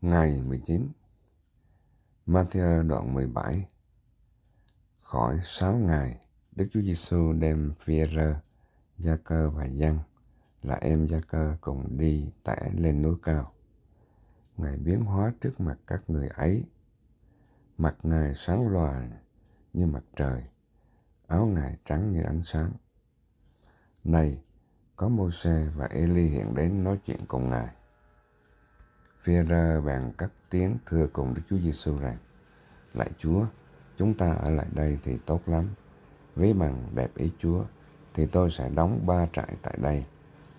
Ngày 19 Matthew đoạn 17 Khỏi 6 ngày, Đức Chúa Giêsu đem Phi-e-rơ, Gia-cơ và Giăng là em Gia-cơ cùng đi tải lên núi cao. Ngài biến hóa trước mặt các người ấy. Mặt Ngài sáng loà như mặt trời, áo Ngài trắng như ánh sáng. Này, có Mô-xe và Eli hiện đến nói chuyện cùng Ngài. Phêrô bằng các tiếng thưa cùng Đức Chúa Giêsu rằng: Lạy Chúa, chúng ta ở lại đây thì tốt lắm. Với bằng đẹp ý Chúa thì tôi sẽ đóng ba trại tại đây,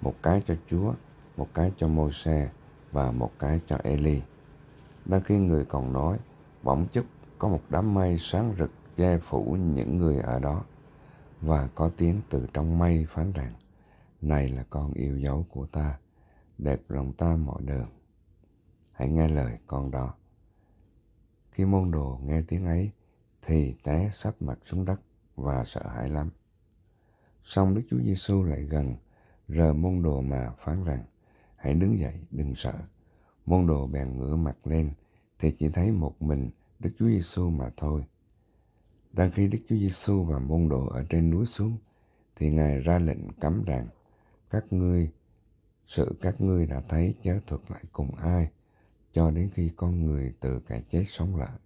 một cái cho Chúa, một cái cho Môse và một cái cho Eli. Đang khi người còn nói, bỗng chốc có một đám mây sáng rực che phủ những người ở đó và có tiếng từ trong mây phán rằng này là con yêu dấu của ta đẹp lòng ta mọi đường hãy nghe lời con đó. Khi môn đồ nghe tiếng ấy, thì té sắp mặt xuống đất và sợ hãi lắm. Xong Đức Chúa Giêsu lại gần, rờ môn đồ mà phán rằng, hãy đứng dậy, đừng sợ. Môn đồ bèn ngửa mặt lên, thì chỉ thấy một mình Đức Chúa Giêsu mà thôi. Đang khi Đức Chúa Giêsu và môn đồ ở trên núi xuống, thì Ngài ra lệnh cấm rằng, các ngươi, sự các ngươi đã thấy chớ thuật lại cùng ai, cho đến khi con người từ cái chết sống lại.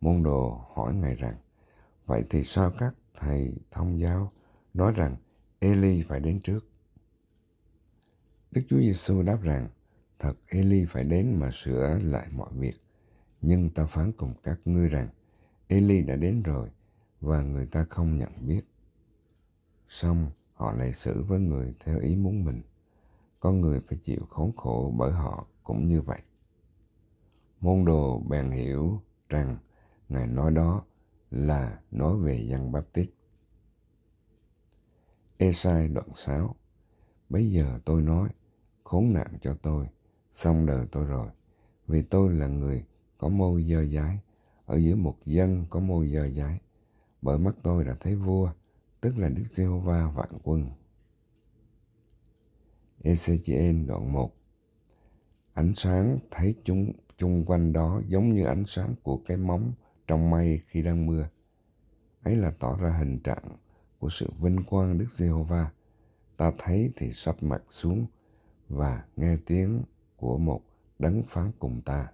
Môn đồ hỏi Ngài rằng, vậy thì sao các thầy thông giáo nói rằng Eli phải đến trước? Đức Chúa Giêsu đáp rằng, thật Eli phải đến mà sửa lại mọi việc. Nhưng ta phán cùng các ngươi rằng, Eli đã đến rồi và người ta không nhận biết. Xong, họ lại xử với người theo ý muốn mình. Con người phải chịu khốn khổ bởi họ cũng như vậy môn đồ bèn hiểu rằng ngài nói đó là nói về dân báp tít esai đoạn 6 Bây giờ tôi nói, khốn nạn cho tôi, xong đời tôi rồi, vì tôi là người có môi dơ dái, ở giữa một dân có môi dơ dái. Bởi mắt tôi đã thấy vua, tức là Đức Giê-hô-va vạn quân. ECGN đoạn 1 Ánh sáng thấy chúng chung quanh đó giống như ánh sáng của cái móng trong mây khi đang mưa. Ấy là tỏ ra hình trạng của sự vinh quang Đức Giê-hô-va. Ta thấy thì sắp mặt xuống và nghe tiếng của một đấng phán cùng ta.